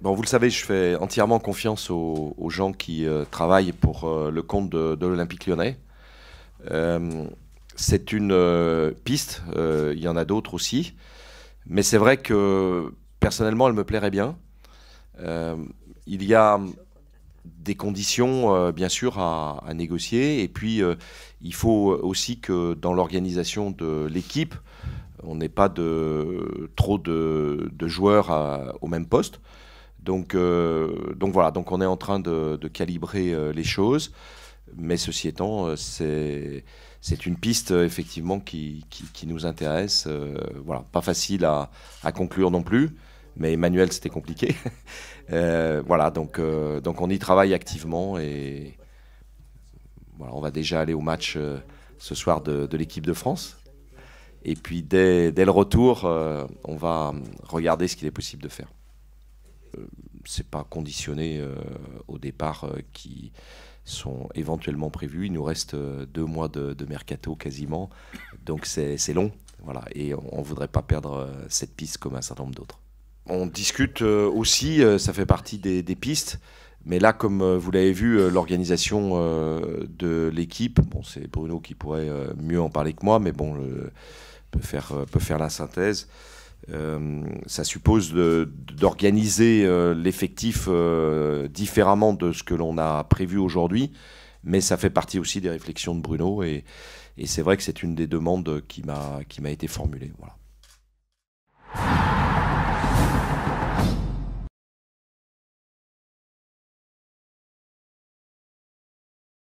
vous le savez, je fais entièrement confiance aux, gens qui euh, travaillent pour euh, le compte de, l'Olympique lyonnais. Euh, c'est une piste, il y en a d'autres aussi. Mais c'est vrai que personnellement, elle me plairait bien. il y a des conditions, bien sûr, à, négocier. Et puis, il faut aussi que dans l'organisation de l'équipe, on n'ait pas trop de, joueurs au même poste. Euh, donc, voilà, donc on est en train de, calibrer euh, les choses. Mais ceci étant, euh, c'est une piste effectivement qui, nous intéresse. voilà, pas facile à, conclure non plus, mais Emmanuel, c'était compliqué. voilà, donc, on y travaille activement et on va déjà aller au match ce soir de, l'équipe de France. Et puis dès, dès le retour, on va regarder ce qu'il est possible de faire c'est pas conditionné euh, au départ euh, qui sont éventuellement prévus. Il nous reste euh, deux mois de, mercato quasiment, donc c'est long. Voilà, et on ne voudrait pas perdre cette piste comme un certain nombre d'autres. On discute aussi, ça fait partie des, des pistes, mais là, comme vous l'avez vu, l'organisation de l'équipe, bon, c'est Bruno qui pourrait mieux en parler que moi, mais bon, peut faire, peut faire la synthèse. Euh, ça suppose d'organiser euh, l'effectif euh, différemment de ce que l'on a prévu aujourd'hui, mais ça fait partie aussi des réflexions de Bruno et, et c'est vrai que c'est une des demandes qui m'a été formulée. Voilà.